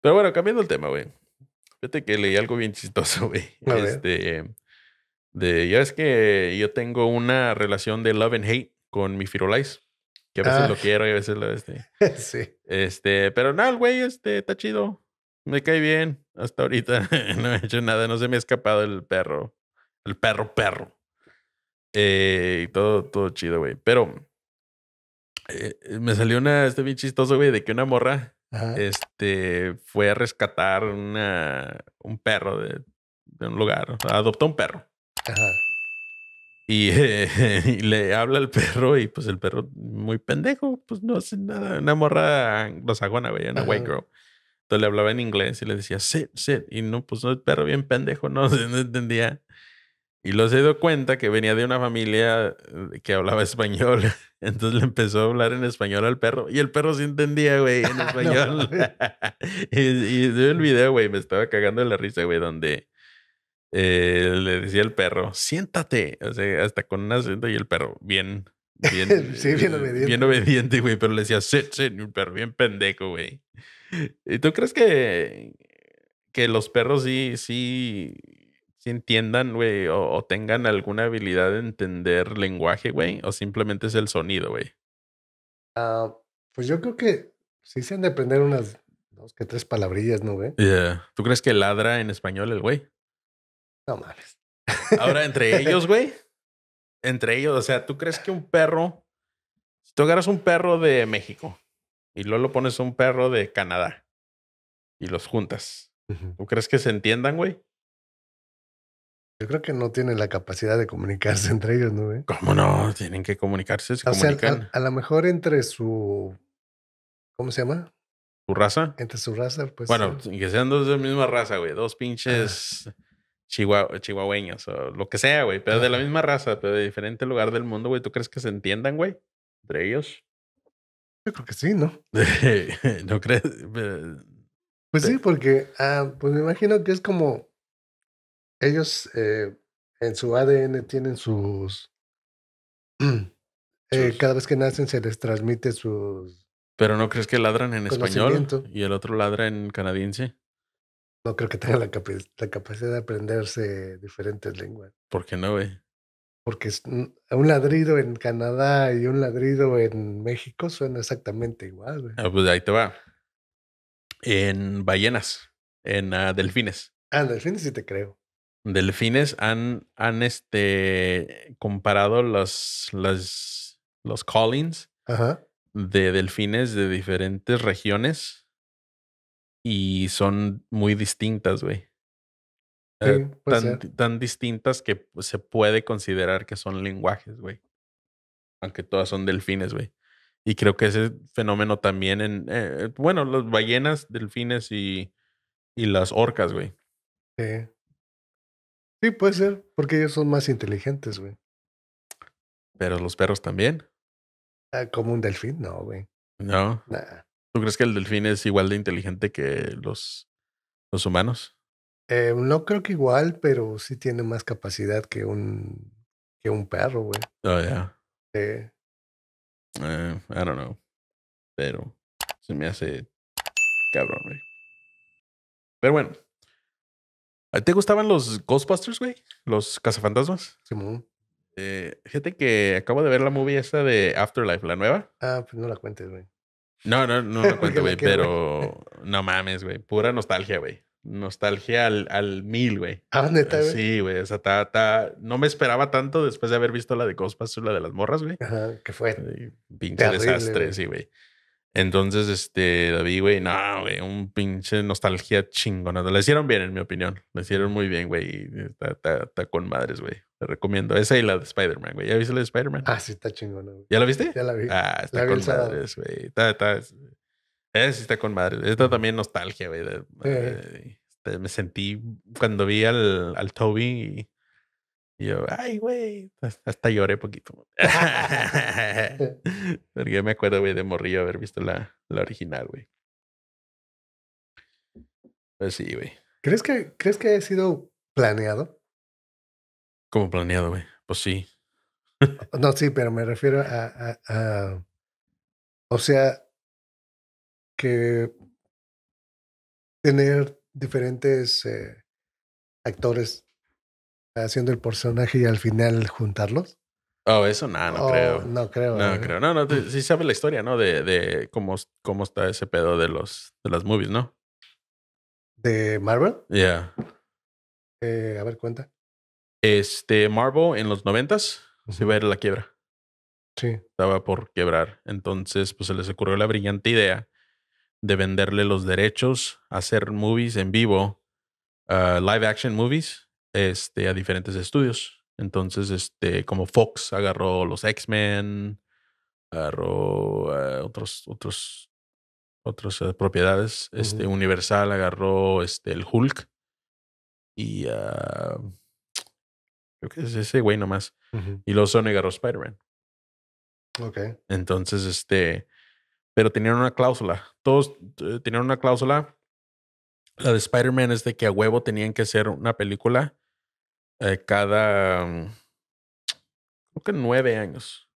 Pero bueno, cambiando el tema, güey. Fíjate que leí algo bien chistoso, güey. Este, de, ya es que yo tengo una relación de love and hate con mi firolais. Que a veces ah. lo quiero y a veces lo este. sí. Este, pero nada, el güey, este, está chido. Me cae bien. Hasta ahorita no he hecho nada. No se me ha escapado el perro. El perro, perro. Eh, y todo, todo chido, güey. Pero eh, me salió una, este bien chistoso, güey, de que una morra este, este, fue a rescatar una, un perro de, un lugar. adoptó un perro. Ajá. Y, le habla al perro y pues el perro muy pendejo, pues no hace nada. Una morra anglosajona, güey, una white girl. Entonces le hablaba en inglés y le decía, sit, sit. Y no, pues no, el perro bien pendejo, no, no entendía. Y luego se dio cuenta que venía de una familia eh, que hablaba español. Entonces le empezó a hablar en español al perro. Y el perro sí entendía, güey, en español. y, vi el video, güey, me estaba cagando de la risa, güey, donde eh, le decía al perro, siéntate. O sea, hasta con un acento y el perro, bien, bien. Eh, bien obediente. Bien obediente, güey, pero le decía, sit, sit, perro, bien pendejo, güey. ¿Y tú crees que, que los perros sí, sí si entiendan, güey, o, tengan alguna habilidad de entender lenguaje, güey, o simplemente es el sonido, güey. Ah, pues yo creo que sí se han de aprender unas dos que tres palabrillas, ¿no, güey? Yeah. ¿Tú crees que ladra en español el güey? No mames. Ahora, entre ellos, güey. Entre ellos, o sea, ¿tú crees que un perro, si tú agarras un perro de México y luego lo pones un perro de Canadá y los juntas, ¿tú crees que se entiendan, güey? Yo creo que no tienen la capacidad de comunicarse entre ellos, ¿no? güey? ¿Cómo no? Tienen que comunicarse. Se o Sea, a, lo mejor entre su. ¿Cómo se llama? ¿Su raza? Entre su raza, pues. Bueno, que sean dos de la misma raza, güey. Dos pinches chihuahueños o lo que sea, güey. Pero de la misma raza, pero de diferente lugar del mundo, güey. ¿Tú crees que se entiendan, güey? Entre ellos. Yo creo que sí, ¿no? ¿No crees? Pues sí, porque. Ah, pues me imagino que es como ellos eh, en su ADN tienen eh, sus... cada vez que nacen se les transmite sus... Pero no crees que ladran en español y el otro ladra en canadiense? No creo que tenga la, capacidad de aprenderse diferentes lenguas. ¿Por qué no, güey? Porque un ladrido en Canadá y un ladrido en México suena exactamente igual, güey. Ah, pues ahí te va. En ballenas, en ah, delfines. Ah, delfines sí te creo delfines han, han este, comparado los, los, los callings de delfines de diferentes regiones y son muy distintas, güey. Eh, tan, tan, distintas que pues, se puede considerar que son lenguajes, güey. Aunque todas son delfines, güey. Y creo que ese fenómeno también en, eh, bueno, las ballenas, delfines y, y las orcas, güey. Sí. Sí, puede ser, porque ellos son más inteligentes, güey. Pero los perros también. Ah, como un delfín, no, güey. No. Nah. ¿Tú crees que el delfín es igual de inteligente que los, los humanos? Eh, no creo que igual, pero sí tiene más capacidad que un, que un perro, güey. Ah, ya. Sí. Eh. I don't know. Pero se me hace cabrón, güey. Pero bueno, ¿Te gustaban los Ghostbusters, güey? Los cazafantasmas. Sí, eh, fíjate que acabo de ver la movie esta de Afterlife, la nueva. Ah, pues no la cuentes, güey. No, no, no la cuento, güey, pero no mames, güey. Pura nostalgia, güey. Nostalgia al, al mil, güey. Ah, neta, eh, güey. Sí, güey. O sea, ta, ta... no me esperaba tanto después de haber visto la de Ghostbusters, la de las morras, güey. Ajá, que fue. Pinche desastre, sí, güey. Entonces, este, la vi, güey, no, güey, un pinche nostalgia chingona. La hicieron bien, en mi opinión. La hicieron muy bien, güey. Está, con madres, güey. Te recomiendo. Esa y la de Spider-Man, güey. ¿Ya viste la de Spider-Man? Ah, sí, está chingona, güey. ¿Ya la viste? Ya la vi. Ah, está con madres, güey. Está, está. Esa sí está con madres. Esta también nostalgia, güey. Este, me sentí cuando vi al, al Toby y yo, ay, güey. Hasta lloré poquito. Porque yo me acuerdo, güey, de morrillo haber visto la, la original, güey. Pues sí, güey. ¿Crees que, ¿Crees que haya sido planeado? ¿Cómo planeado, güey. Pues sí. no, sí, pero me refiero a, a, o sea, que tener diferentes eh, actores haciendo el personaje y al final juntarlos. Oh, eso no, no, oh, creo. No creo. No eh. creo. No, no, sí sabe la historia, ¿no? De, de cómo, cómo está ese pedo de los de las movies, ¿no? ¿De Marvel? Yeah. Eh, a ver, cuenta. Este, Marvel en los noventas se iba a ir la quiebra. Sí. Estaba por quebrar. Entonces, pues se les ocurrió la brillante idea de venderle los derechos a hacer movies en vivo, ah, live action movies, este, a diferentes estudios. Entonces, este, como Fox agarró los X-Men, agarró eh, otros, otros, otras eh, propiedades. Este, Universal agarró este, el Hulk. Y ah, creo que es ese güey nomás. Y los Sony agarró Spider-Man. Ok. Entonces, este. Pero tenían una cláusula. Todos eh, tenían una cláusula. La de Spider-Man es de que a huevo tenían que hacer una película eh, cada, mm, creo que nueve años.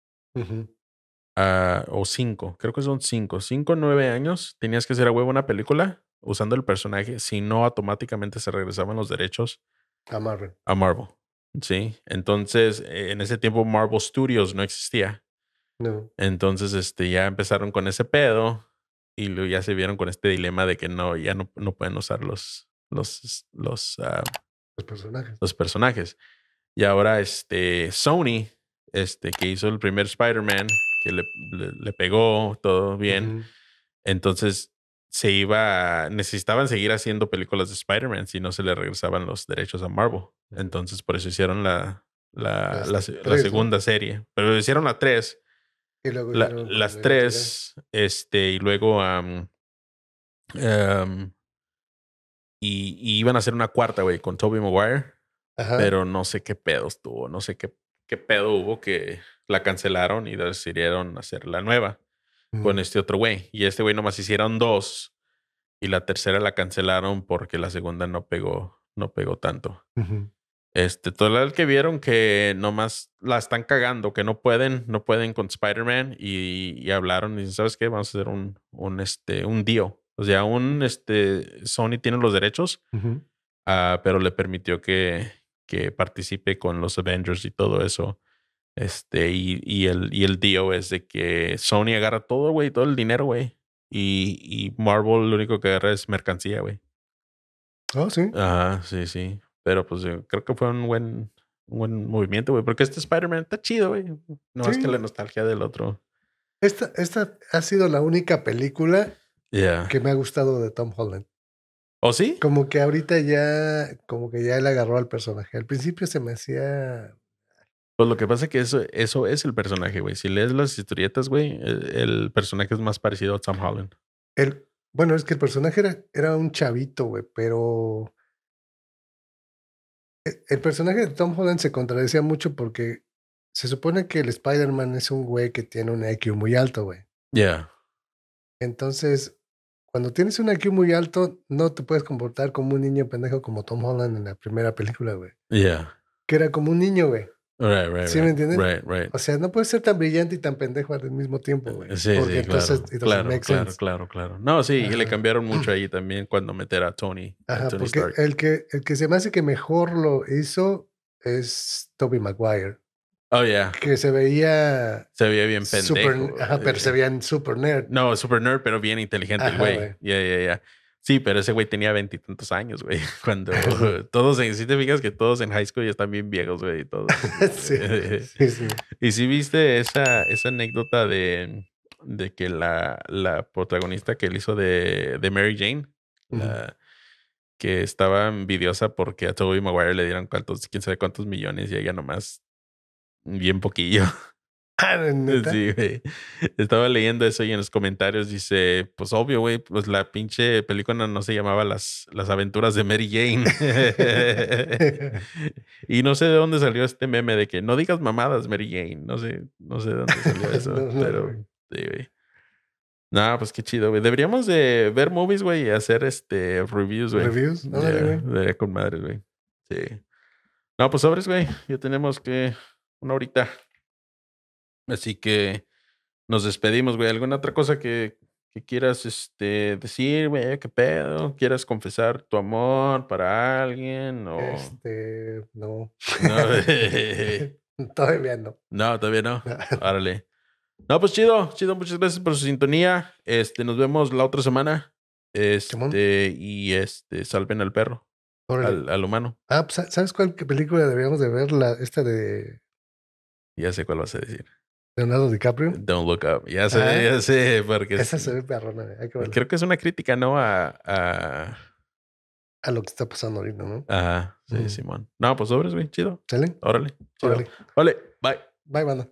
Ah, o cinco, creo que son cinco, cinco, nueve años, tenías que hacer a huevo una película usando el personaje, si no, automáticamente se regresaban los derechos a Marvel. A Marvel. Sí, entonces eh, en ese tiempo Marvel Studios no existía. No. Entonces este, ya empezaron con ese pedo y ya se vieron con este dilema de que no, ya no, pueden usar los, los, los ah, los personajes. Los personajes. Y ahora este Sony, este, que hizo el primer Spider-Man, que le, pegó todo bien. Entonces se iba, necesitaban seguir haciendo películas de Spider-Man si no se le regresaban los derechos a Marvel. Entonces por eso hicieron la, la, la, segunda serie. Pero hicieron la tres. Y las tres, este, y luego y, iban a hacer una cuarta, güey, con Toby Maguire. Pero no sé qué pedos tuvo, no sé qué, qué pedo hubo que la cancelaron y decidieron hacer la nueva con este otro güey. Y este güey nomás hicieron dos y la tercera la cancelaron porque la segunda no pegó, no pegó tanto. Este, todo el que vieron que nomás la están cagando, que no pueden, no pueden con Spider-Man y, hablaron y dicen, ¿sabes qué? Vamos a hacer un, un, este, un dio o sea, aún este, Sony tiene los derechos, ah, pero le permitió que, que participe con los Avengers y todo eso. Este, y, y, el, y el es de que Sony agarra todo, güey, todo el dinero, güey. Y, y Marvel lo único que agarra es mercancía, güey. Ah, oh, sí. Ajá, sí, sí. Pero pues creo que fue un buen, un buen movimiento, güey. Porque este Spider-Man está chido, güey. No es que la nostalgia del otro. Esta, esta ha sido la única película que me ha gustado de Tom Holland. ¿O ¿Oh, sí? Como que ahorita ya, como que ya él agarró al personaje. Al principio se me hacía. Pues lo que pasa es que eso, eso es el personaje, güey. Si lees las historietas, güey, e, el, personaje es más parecido a Tom Holland. bueno, es que el personaje era, un chavito, güey, pero. E, el, personaje de Tom Holland se contradecía mucho porque se supone que el Spider-Man es un güey que tiene un IQ muy alto, güey. Ya. Entonces, cuando tienes un IQ muy alto, no te puedes comportar como un niño pendejo como Tom Holland en la primera película, güey. Yeah. Que era como un niño, güey. Right, right, ¿Sí me entiendes? Right, right. O sea, no puedes ser tan brillante y tan pendejo al mismo tiempo, güey. Sí, sí, claro, claro, claro, claro, No, sí, y le cambiaron mucho ahí también cuando meter a Tony. Ajá, porque El, que, el que se me hace que mejor lo hizo es Toby Maguire. Oh, yeah. Que se veía. Se veía bien pendejo. Super, ajá, pero se veían super nerd. No, super nerd, pero bien inteligente el güey. Ya, ya, ya. Sí, pero ese güey tenía veintitantos años, güey. Cuando todos, en, si te fijas que todos en high school ya están bien viejos, güey, todos. sí, sí, sí. Y si viste esa, esa anécdota de, de que la, la protagonista que él hizo de, Mary Jane, que estaba envidiosa porque a Tobey Maguire le dieron cuántos, quién sabe cuántos millones y ella nomás Bien poquillo. Ah, sí, güey. Estaba leyendo eso y en los comentarios dice, pues obvio, güey, pues la pinche película no se llamaba Las, las aventuras de Mary Jane. y no sé de dónde salió este meme de que no digas mamadas, Mary Jane. No sé, no sé de dónde salió eso, pero sí, güey. No, pues qué chido, güey. Deberíamos de ver movies, güey, y hacer este reviews, güey. Reviews, no, con madres, güey. Sí. No, pues sobres, güey. Ya tenemos que una horita. Así que nos despedimos, güey. ¿Alguna otra cosa que, quieras este, decir, güey? ¿Qué pedo? ¿Quieras confesar tu amor para alguien? O... Este, no. no todavía no. No, todavía no. Árale. No, pues chido, chido. Muchas gracias por su sintonía. Este, nos vemos la otra semana. Este, y este, salven al perro. Al, humano. Ah, pues, ¿sabes cuál película deberíamos de ver? La, esta de ya sé cuál vas a decir. Leonardo DiCaprio. Don't Look Up. Ya sé, ah, ya sé. Porque esa se ve perrona. Hay que creo que es una crítica, ¿no? A, a, a... lo que está pasando ahorita, ¿no? Ajá. Sí, Simón. No, pues sobres, güey. Chido. Órale. Órale. Órale. Bye. Bye, banda.